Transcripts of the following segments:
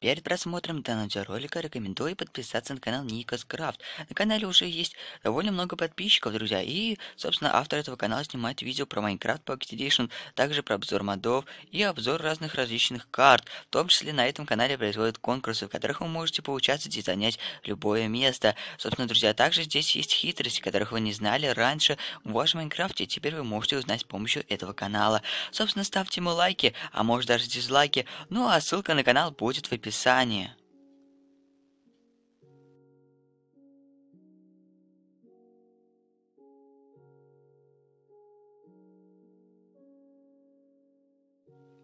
Перед просмотром данного ролика рекомендую подписаться на канал Никас Крафт. На канале уже есть довольно много подписчиков, друзья, и, собственно, автор этого канала снимает видео про Майнкрафт по Activision, также про обзор модов и обзор разных различных карт. В том числе на этом канале производят конкурсы, в которых вы можете поучаствовать и занять любое место. Собственно, друзья, также здесь есть хитрости, которых вы не знали раньше в вашем Майнкрафте, теперь вы можете узнать с помощью этого канала. Собственно, ставьте ему лайки, а может даже дизлайки, ну а ссылка на канал будет в описании описание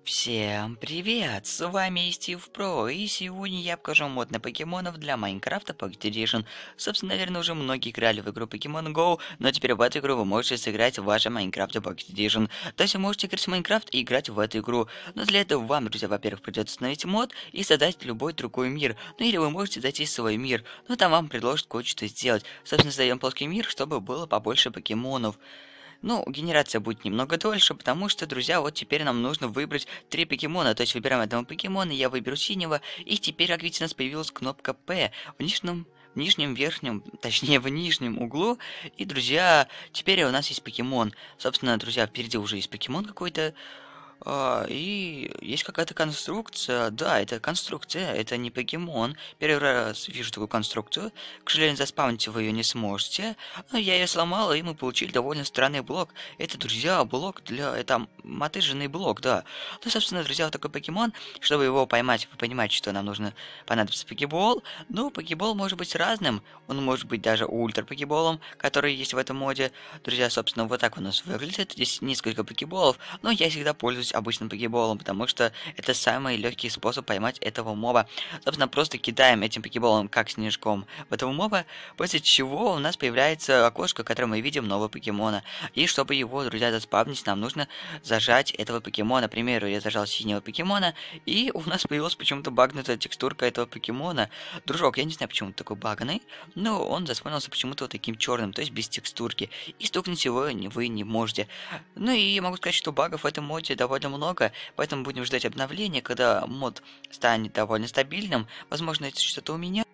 Всем привет! С вами Стив Про, и сегодня я покажу мод на покемонов для Майнкрафта Pocket Собственно, наверное, уже многие играли в игру Pokemon Go, но теперь в эту игру вы можете сыграть в вашем Майнкрафте Pocket Edition. То есть вы можете играть в Майнкрафт и играть в эту игру. Но для этого вам, друзья, во-первых, придется установить мод и создать любой другой мир. Ну или вы можете зайти в свой мир, но там вам предложат кое-что сделать. Собственно, создаем плоский мир, чтобы было побольше покемонов. Ну, генерация будет немного дольше, потому что, друзья, вот теперь нам нужно выбрать три покемона. То есть выбираем одного покемона, я выберу синего. И теперь, как видите, у нас появилась кнопка P. В нижнем в нижнем верхнем, точнее в нижнем углу. И, друзья, теперь у нас есть покемон. Собственно, друзья, впереди уже есть покемон какой-то. А, и есть какая-то конструкция. Да, это конструкция, это не покемон. Первый раз вижу такую конструкцию. К сожалению, заспавнить вы ее не сможете. Но ну, я ее сломал и мы получили довольно странный блок. Это, друзья, блок для... Это мотыженный блок, да. Ну, собственно, друзья, вот такой покемон. Чтобы его поймать, вы понимаете, что нам нужно понадобится покебол. Ну, покебол может быть разным. Он может быть даже ультра покеболом, который есть в этом моде. Друзья, собственно, вот так у нас выглядит. Здесь несколько покеболов, но я всегда пользуюсь обычным покеболом, потому что это самый легкий способ поймать этого моба. Собственно, просто кидаем этим покеболом, как снежком, в этого моба, после чего у нас появляется окошко, в котором мы видим нового покемона. И чтобы его, друзья, заспавнить, нам нужно зажать этого покемона. К примеру, я зажал синего покемона, и у нас появилась почему-то багнутая текстурка этого покемона. Дружок, я не знаю, почему он такой баганный, но он заспавнился почему-то вот таким черным, то есть без текстурки. И стукнуть его вы не можете. Ну и я могу сказать, что багов в этом моде довольно довольно много, поэтому будем ждать обновления, когда мод станет довольно стабильным. Возможно, это что-то у меня.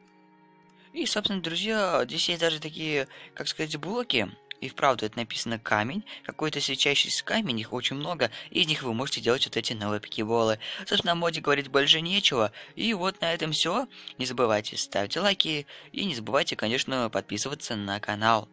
И, собственно, друзья, здесь есть даже такие, как сказать, блоки. И вправду это написано камень, какой-то свечающийся камень, их очень много, и из них вы можете делать вот эти новые пикеболы. Собственно, о моде говорить больше нечего. И вот на этом все. Не забывайте ставьте лайки, и не забывайте, конечно, подписываться на канал.